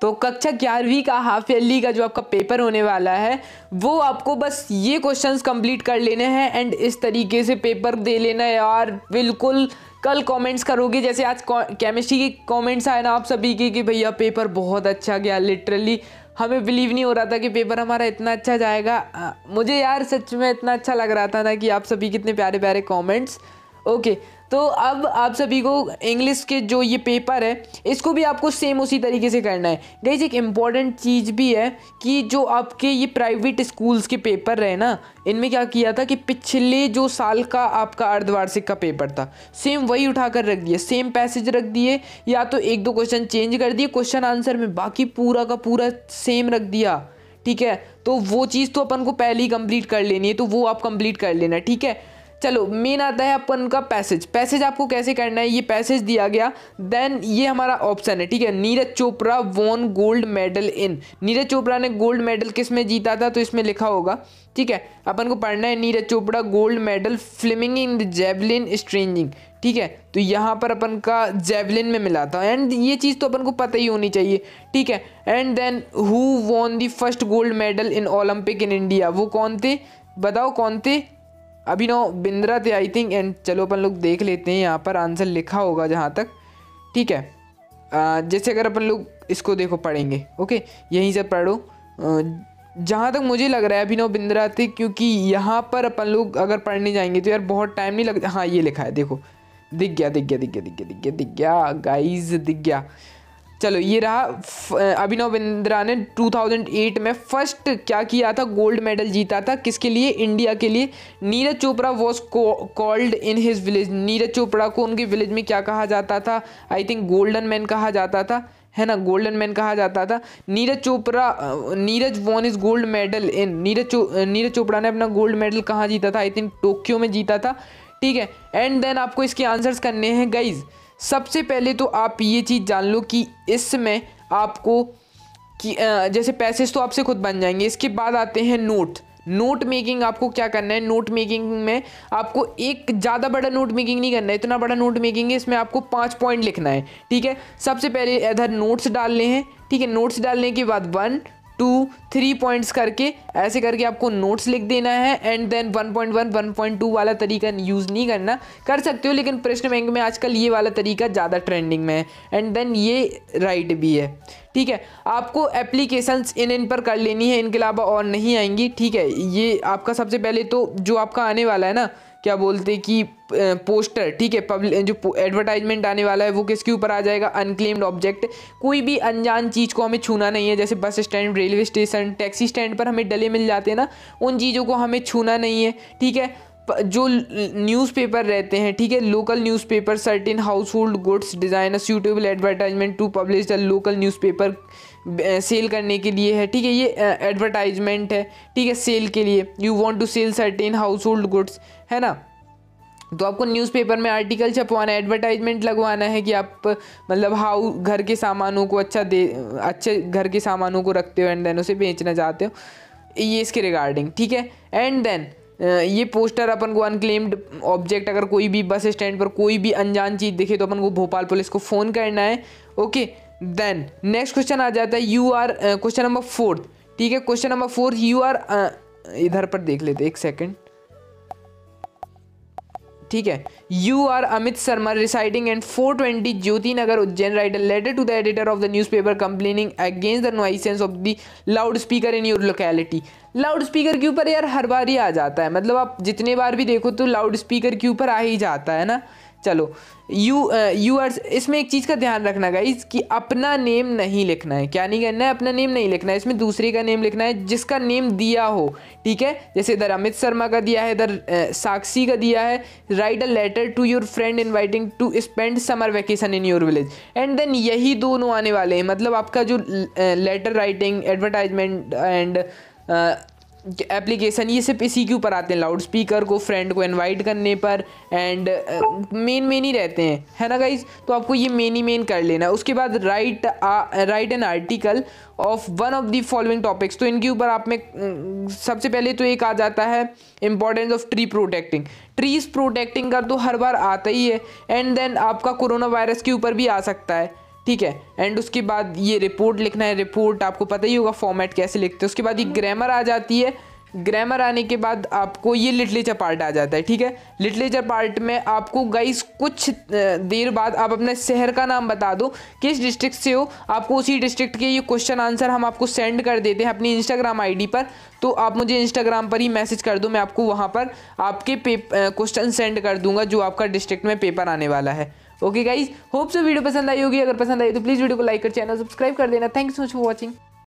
तो कक्षा ग्यारहवीं का हाफ ईयरली का जो आपका पेपर होने वाला है वो आपको बस ये क्वेश्चंस कंप्लीट कर लेने हैं एंड इस तरीके से पेपर दे लेना है यार बिल्कुल कल कमेंट्स करोगे जैसे आज केमिस्ट्री के कमेंट्स आए ना आप सभी के कि भैया पेपर बहुत अच्छा गया लिटरली हमें बिलीव नहीं हो रहा था कि पेपर हमारा इतना अच्छा जाएगा मुझे यार सच में इतना अच्छा लग रहा था ना कि आप सभी कितने प्यारे प्यारे कॉमेंट्स ओके तो अब आप सभी को इंग्लिश के जो ये पेपर है इसको भी आपको सेम उसी तरीके से करना है गई एक इम्पॉर्टेंट चीज़ भी है कि जो आपके ये प्राइवेट स्कूल्स के पेपर रहे ना इनमें क्या किया था कि पिछले जो साल का आपका अर्धवार्षिक का पेपर था सेम वही उठा कर रख दिया सेम पैसेज रख दिए या तो एक दो क्वेश्चन चेंज कर दिए क्वेश्चन आंसर में बाकी पूरा का पूरा सेम रख दिया ठीक है तो वो चीज़ तो अपन को पहले ही कंप्लीट कर लेनी है तो वो आप कंप्लीट कर लेना ठीक है चलो मेन आता है अपन का पैसेज पैसेज आपको कैसे करना है ये पैसेज दिया गया देन ये हमारा ऑप्शन है ठीक है Neeraj Chopra won gold medal in Neeraj Chopra ने गोल्ड मेडल किस में जीता था तो इसमें लिखा होगा ठीक है अपन को पढ़ना है Neeraj Chopra gold medal flaming in the javelin straining ठीक है तो यहाँ पर अपन का जेवलिन में मिला था एंड ये चीज़ तो अपन को पता ही होनी चाहिए ठीक है and then who won the first gold medal in Olympic in India वो कौन थे बताओ कौन थे अभी नो बिंद्रा थे आई थिंक एंड चलो अपन लोग देख लेते हैं यहाँ पर आंसर लिखा होगा जहाँ तक ठीक है जैसे अगर अपन लोग इसको देखो पढ़ेंगे ओके यहीं से पढ़ो जहाँ तक मुझे लग रहा है अभिनव बिंद्रा थे क्योंकि यहाँ पर अपन लोग अगर पढ़ने जाएंगे तो यार बहुत टाइम नहीं लगता हाँ ये लिखा है देखो दिख गया दिख गया दिख गया दिख गया दिख गया दिख गया गाइज दिख गया चलो ये रहा अभिनव बिंद्रा ने 2008 में फर्स्ट क्या किया था गोल्ड मेडल जीता था किसके लिए इंडिया के लिए Neeraj Chopra was called in his village Neeraj Chopra को उनके विलेज में क्या कहा जाता था आई थिंक गोल्डन मैन कहा जाता था है ना गोल्डन मैन कहा जाता था Neeraj Chopra Neeraj won is gold medal in Neeraj चो नीरज चोपड़ा ने अपना गोल्ड मेडल कहाँ जीता था आई थिंक टोक्यो में जीता था ठीक है एंड देन आपको इसके आंसर्स करने हैं गाइज़ सबसे पहले तो आप ये चीज़ जान लो कि इसमें आपको कि जैसे पैसेज तो आपसे खुद बन जाएंगे इसके बाद आते हैं नोट नोट मेकिंग आपको क्या करना है नोट मेकिंग में आपको एक ज़्यादा बड़ा नोट मेकिंग नहीं करना है इतना बड़ा नोट मेकिंग है इसमें आपको पाँच पॉइंट लिखना है ठीक है सबसे पहले इधर नोट्स डालने हैं ठीक है नोट्स डालने के बाद वन टू थ्री पॉइंट्स करके ऐसे करके आपको नोट्स लिख देना है and then one point one one point two वाला तरीका यूज़ नहीं करना कर सकते हो लेकिन प्रश्न बैंक में आजकल ये वाला तरीका ज़्यादा ट्रेंडिंग में है एंड देन ये राइट भी है ठीक है आपको एप्लीकेशंस इन इन पर कर लेनी है इनके अलावा और नहीं आएंगी ठीक है ये आपका सबसे पहले तो जो आपका आने वाला है ना क्या बोलते कि पोस्टर ठीक है पब्लिक जो एडवर्टाइजमेंट आने वाला है वो किसके ऊपर आ जाएगा अनक्लेम्ड ऑब्जेक्ट कोई भी अनजान चीज़ को हमें छूना नहीं है जैसे bus stand railway station taxi stand पर हमें डले मिल जाते हैं ना उन चीज़ों को हमें छूना नहीं है ठीक है जो न्यूज़पेपर रहते हैं ठीक है local newspaper certain household goods design a suitable advertisement to publish the local newspaper sale करने के लिए है ठीक है ये एडवर्टाइजमेंट है ठीक है सेल के लिए you want to sell certain household goods है ना तो आपको न्यूज़पेपर में आर्टिकल छपवाना है एडवर्टाइजमेंट लगवाना है कि आप मतलब हाउ घर के सामानों को अच्छा दे अच्छे घर के सामानों को रखते हो एंड देन उसे बेचना चाहते हो ये इसके रिगार्डिंग ठीक है एंड देन ये पोस्टर अपन को अनक्लेम्ड ऑब्जेक्ट अगर कोई भी बस स्टैंड पर कोई भी अनजान चीज़ दिखे तो अपन को भोपाल पुलिस को फ़ोन करना है ओके देन नेक्स्ट क्वेश्चन आ जाता है you are question number fourth ठीक है question number fourth you are इधर पर देख लेते एक सेकेंड ठीक है you are Amit Sharma residing and 420 Jyoti Nagar Ujjain write a letter to the editor of the newspaper complaining against the nuisance of the loudspeaker in your locality loudspeaker के ऊपर यार हर बार ही आ जाता है मतलब आप जितने बार भी देखो तो लाउड स्पीकर के ऊपर आ ही जाता है ना चलो यू यूअर्स uh, इसमें एक चीज़ का ध्यान रखना इस कि अपना नेम नहीं लिखना है क्या नहीं करना है अपना नेम नहीं लिखना है इसमें दूसरे का नेम लिखना है जिसका नेम दिया हो ठीक है जैसे इधर अमित शर्मा का दिया है इधर uh, साक्षी का दिया है write a letter to your friend inviting to spend summer vacation in your village and then यही दोनों आने वाले हैं मतलब आपका जो letter writing advertisement and application ये सिर्फ इसी के ऊपर आते हैं लाउड स्पीकर को फ्रेंड को इनवाइट करने पर एंड मेन मेन ही रहते हैं है ना गाइज तो आपको ये मेन ही मेन कर लेना उसके बाद write write an article of one of the following topics तो इनके ऊपर आप में mm, सबसे पहले तो एक आ जाता है importance of tree protecting trees protecting का तो हर बार आता ही है एंड देन आपका कोरोना वायरस के ऊपर भी आ सकता है ठीक है एंड उसके बाद ये रिपोर्ट लिखना है रिपोर्ट आपको पता ही होगा फॉर्मेट कैसे लिखते हैं उसके बाद ये ग्रामर आ जाती है ग्रामर आने के बाद आपको ये लिटरेचर पार्ट आ जाता है ठीक है लिटरेचर पार्ट में आपको गाइस कुछ देर बाद आप अपने शहर का नाम बता दो किस डिस्ट्रिक्ट से हो आपको उसी डिस्ट्रिक्ट के ये क्वेश्चन आंसर हम आपको सेंड कर देते हैं अपनी इंस्टाग्राम आईडी पर तो आप मुझे इंस्टाग्राम पर ही मैसेज कर दो मैं आपको वहाँ पर आपके क्वेश्चन सेंड कर दूंगा जो आपका डिस्ट्रिक्ट में पेपर आने वाला है ओके गाइज होप वीडियो पसंद आई होगी अगर पसंद आई तो प्लीज़ वीडियो को लाइक कर चैनल सब्सक्राइब कर देना thank you so much for watching